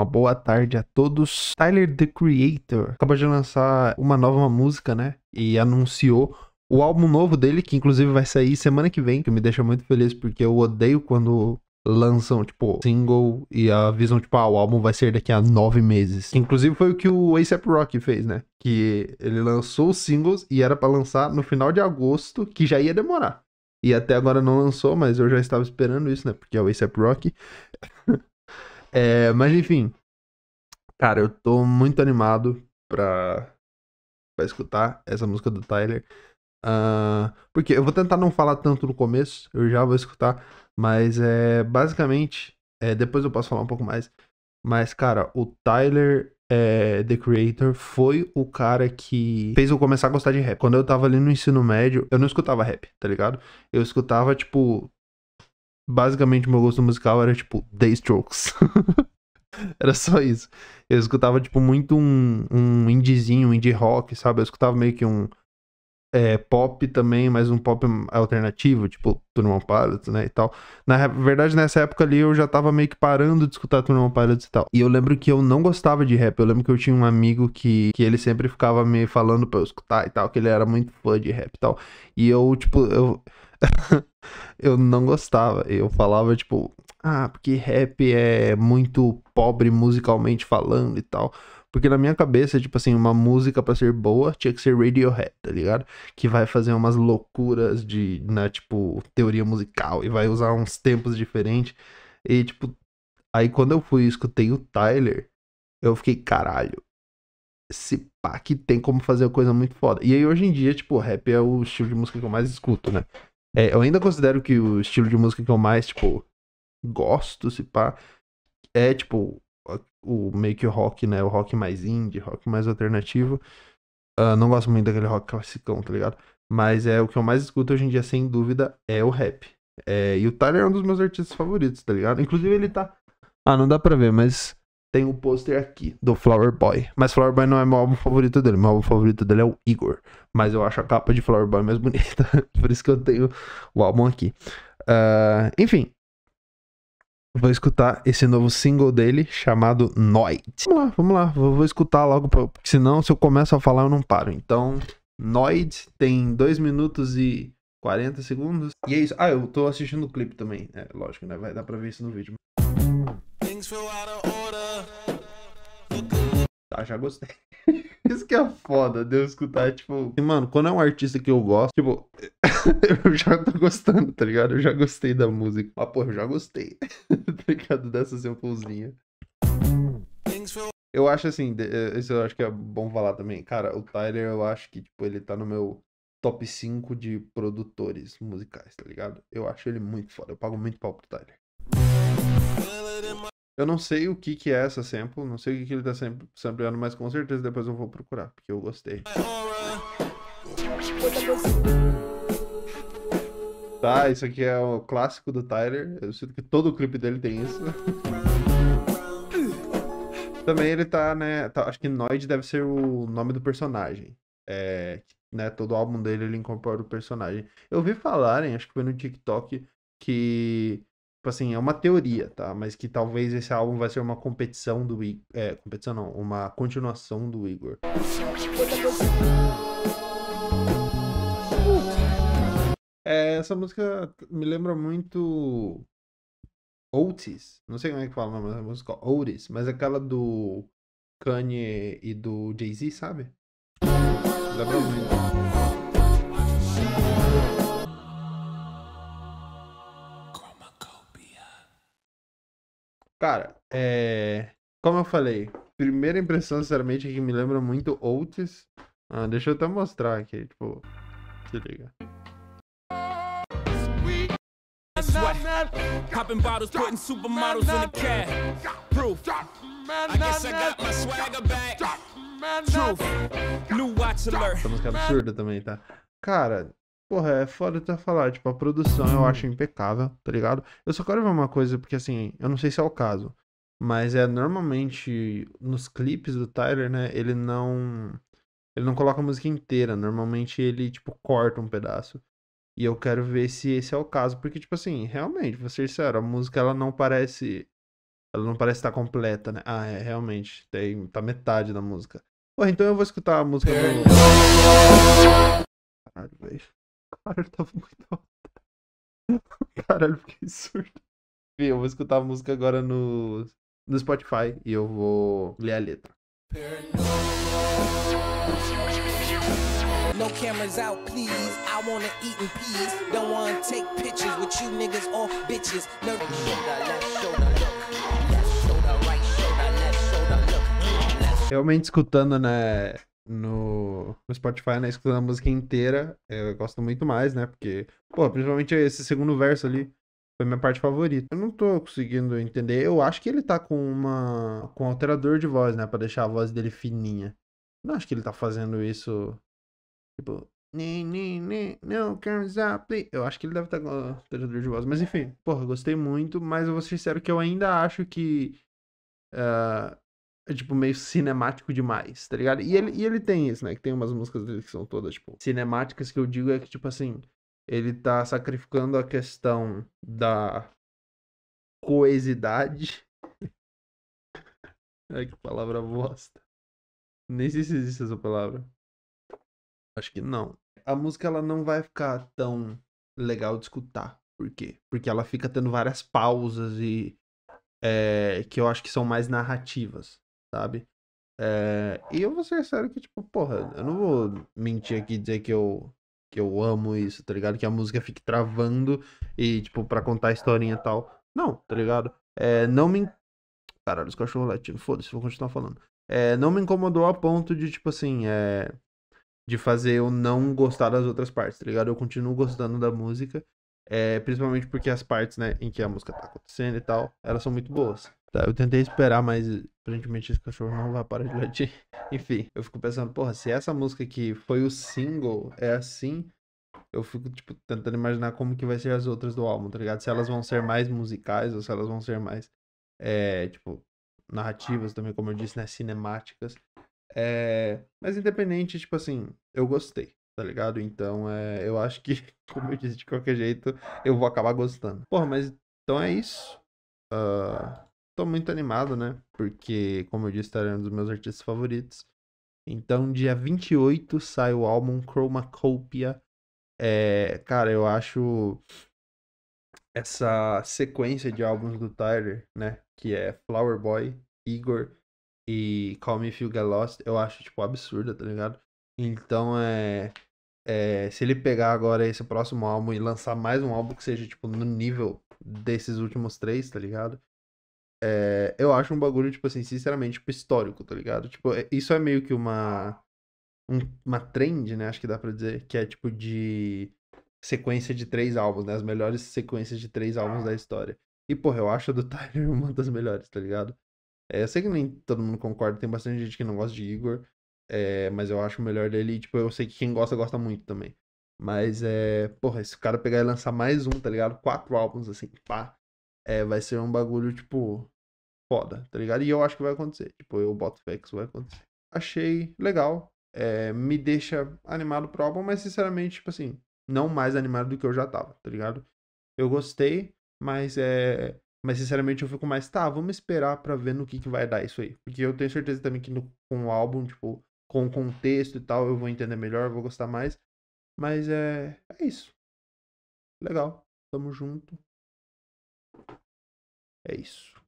Uma boa tarde a todos. Tyler the Creator acaba de lançar uma nova música, né? E anunciou o álbum novo dele, que inclusive vai sair semana que vem, que me deixa muito feliz, porque eu odeio quando lançam, tipo, single e avisam, tipo, ah, o álbum vai ser daqui a nove meses. Que, inclusive foi o que o ASAP Rock fez, né? Que ele lançou os singles e era para lançar no final de agosto, que já ia demorar. E até agora não lançou, mas eu já estava esperando isso, né? Porque é o ASAP Rock. É, mas enfim. Cara, eu tô muito animado pra, pra escutar essa música do Tyler. Uh, porque eu vou tentar não falar tanto no começo, eu já vou escutar. Mas é basicamente. É, depois eu posso falar um pouco mais. Mas, cara, o Tyler é, The Creator foi o cara que fez eu começar a gostar de rap. Quando eu tava ali no ensino médio, eu não escutava rap, tá ligado? Eu escutava, tipo, basicamente meu gosto musical era tipo The Strokes. era só isso. Eu escutava, tipo, muito um, um indiezinho, um indie rock, sabe? Eu escutava meio que um é, pop também, mas um pop alternativo, tipo Turma Pilots, né, e tal. Na verdade, nessa época ali, eu já tava meio que parando de escutar Turma Pilots e tal. E eu lembro que eu não gostava de rap, eu lembro que eu tinha um amigo que, que ele sempre ficava me falando pra eu escutar e tal, que ele era muito fã de rap e tal. E eu, tipo, eu... eu não gostava, eu falava, tipo... Ah, porque rap é muito pobre musicalmente falando e tal. Porque na minha cabeça, tipo assim, uma música para ser boa tinha que ser Radiohead, tá ligado? Que vai fazer umas loucuras de, né, tipo, teoria musical e vai usar uns tempos diferentes. E, tipo, aí quando eu fui escutei o Tyler, eu fiquei, caralho, esse pá que tem como fazer coisa muito foda. E aí hoje em dia, tipo, rap é o estilo de música que eu mais escuto, né? É, eu ainda considero que o estilo de música que eu mais, tipo, gosto, se pá, é, tipo, o meio que o rock, né? O rock mais indie, rock mais alternativo. Uh, não gosto muito daquele rock classicão, tá ligado? Mas é o que eu mais escuto hoje em dia, sem dúvida, é o rap. É, e o Tyler é um dos meus artistas favoritos, tá ligado? Inclusive ele tá. Ah, não dá pra ver, mas tem o um pôster aqui do Flower Boy. Mas Flower Boy não é meu álbum favorito dele. Meu álbum favorito dele é o Igor. Mas eu acho a capa de Flower Boy mais bonita. Por isso que eu tenho o álbum aqui. Uh, enfim, Vou escutar esse novo single dele chamado Noid. Vamos lá, vamos lá. Vou, vou escutar logo, pra, porque senão se eu começo a falar eu não paro. Então, Noid tem 2 minutos e 40 segundos. E é isso. Ah, eu tô assistindo o clipe também. É, lógico, né? Vai dar pra ver isso no vídeo. Tá, já gostei. Isso que é foda, de eu escutar, tipo. E, mano, quando é um artista que eu gosto, tipo, eu já tô gostando, tá ligado? Eu já gostei da música. Mas, ah, pô, eu já gostei. ligado? Dessa simplesinha. Eu acho assim, eh, isso eu acho que é bom falar também. Cara, o Tyler, eu acho que, tipo, ele tá no meu top 5 de produtores musicais, tá ligado? Eu acho ele muito foda. Eu pago muito pau pro Tyler. Eu não sei o que que é essa sample, não sei o que que ele tá sempre sampleando, mas com certeza depois eu vou procurar, porque eu gostei. Tá, isso aqui é o clássico do Tyler. Eu sinto que todo o clipe dele tem isso. Também ele tá, né? Tá, acho que Noid deve ser o nome do personagem. É, né, todo álbum dele ele incorpora o personagem. Eu ouvi falarem, acho que foi no TikTok, que tipo assim, é uma teoria, tá? Mas que talvez esse álbum vai ser uma competição do Igor. É, competição não, uma continuação do Igor. É, essa música me lembra muito Otis. Não sei como é que fala o nome dessa música. Otis, mas é aquela do Kanye e do Jay-Z, sabe? Lembra muito. Cara, é... como eu falei, primeira impressão, sinceramente, é que me lembra muito Otis. Ah, deixa eu até mostrar aqui, tipo, se liga sweat. Popping bottles, putting supermodels in the cab. Proof. I guess I got my swagger back. Truth. New watch alert. Essa música é absurda também, tá? Cara, Porra, é foda até falar. Tipo, a produção eu acho impecável, tá ligado? Eu só quero ver uma coisa, porque assim, eu não sei se é o caso. Mas é normalmente nos clipes do Tyler, né? Ele não. Ele não coloca a música inteira. Normalmente ele, tipo, corta um pedaço. E eu quero ver se esse é o caso, porque, tipo assim, realmente, vou ser sincero, a música ela não parece. Ela não parece estar completa, né? Ah, é, realmente. Tem, tá metade da música. Pô, então eu vou escutar a música do. Caralho, velho. Caralho, tava muito alto. Caralho, fiquei surdo. Enfim, eu vou escutar a música agora no, no Spotify e eu vou ler a letra. Paranoia. No cameras out, please. I wanna eat in peace. Don't wanna take pictures with you niggas or bitches. No shoulder, left shoulder, look. Left shoulder, right shoulder, left shoulder, look. Realmente escutando, né? No, no, Spotify, né? Escutando a música inteira, eu gosto muito mais, né? Porque, pô, principalmente esse segundo verso ali foi minha parte favorita. Eu não tô conseguindo entender. Eu acho que ele tá com uma com um alterador de voz, né, para deixar a voz dele fininha. Não acho que ele tá fazendo isso Tipo, nem, nem, nem, não, Eu acho que ele deve estar com treinador de voz, mas enfim, porra, gostei muito, mas eu vou ser sincero que eu ainda acho que uh, é tipo meio cinemático demais, tá ligado? E ele, e ele tem isso, né? Que tem umas músicas dele que são todas, tipo, cinemáticas que eu digo é que, tipo assim, ele tá sacrificando a questão da coesidade. Ai, que palavra bosta. Nem sei se existe essa palavra. Acho que não. A música ela não vai ficar tão legal de escutar. Por quê? Porque ela fica tendo várias pausas e é, que eu acho que são mais narrativas, sabe? É, e eu vou ser sério que, tipo, porra, eu não vou mentir aqui e dizer que eu, que eu amo isso, tá ligado? Que a música fique travando e, tipo, pra contar a historinha e tal. Não, tá ligado? É, não me. Caralho, os cachorros latindo. Foda-se, vou continuar falando. É, não me incomodou a ponto de, tipo assim, é, de fazer eu não gostar das outras partes, tá ligado? Eu continuo gostando da música, é, principalmente porque as partes, né, em que a música tá acontecendo e tal, elas são muito boas. Tá, eu tentei esperar, mas aparentemente esse cachorro não vai parar de latir. Enfim, eu fico pensando, porra, se essa música que foi o single é assim, eu fico, tipo, tentando imaginar como que vai ser as outras do álbum, tá ligado? Se elas vão ser mais musicais ou se elas vão ser mais, é, tipo, narrativas também, como eu disse, né, cinemáticas. É, mas independente, tipo assim, eu gostei, tá ligado? Então é, eu acho que, como eu disse, de qualquer jeito, eu vou acabar gostando. Porra, mas então é isso. Uh, tô muito animado, né? Porque, como eu disse, era um dos meus artistas favoritos. Então, dia 28 sai o álbum Chromacopia. É, cara, eu acho essa sequência de álbuns do Tyler, né? Que é Flower Boy, Igor e Call Me If You Get Lost, eu acho, tipo, absurda, tá ligado? Então, é, é, Se ele pegar agora esse próximo álbum e lançar mais um álbum que seja, tipo, no nível desses últimos três, tá ligado? É, eu acho um bagulho, tipo assim, sinceramente, tipo, histórico, tá ligado? Tipo, é, isso é meio que uma. Um, uma trend, né? Acho que dá pra dizer, que é tipo de sequência de três álbuns, né? As melhores sequências de três álbuns da história. E, porra, eu acho a do Tyler uma das melhores, tá ligado? É, eu sei que nem todo mundo concorda, tem bastante gente que não gosta de Igor, é, mas eu acho o melhor dele, tipo, eu sei que quem gosta, gosta muito também. Mas, é, porra, se o cara pegar e lançar mais um, tá ligado? Quatro álbuns, assim, pá, é, vai ser um bagulho, tipo, foda, tá ligado? E eu acho que vai acontecer, tipo, eu boto fé que isso vai acontecer. Achei legal, é, me deixa animado pro álbum, mas sinceramente, tipo assim, não mais animado do que eu já tava, tá ligado? Eu gostei, mas é, mas sinceramente eu fico mais, tá, vamos esperar para ver no que, que vai dar isso aí. Porque eu tenho certeza também que no, com o álbum, tipo, com o contexto e tal, eu vou entender melhor, vou gostar mais. Mas é, é isso. Legal. Tamo junto. É isso.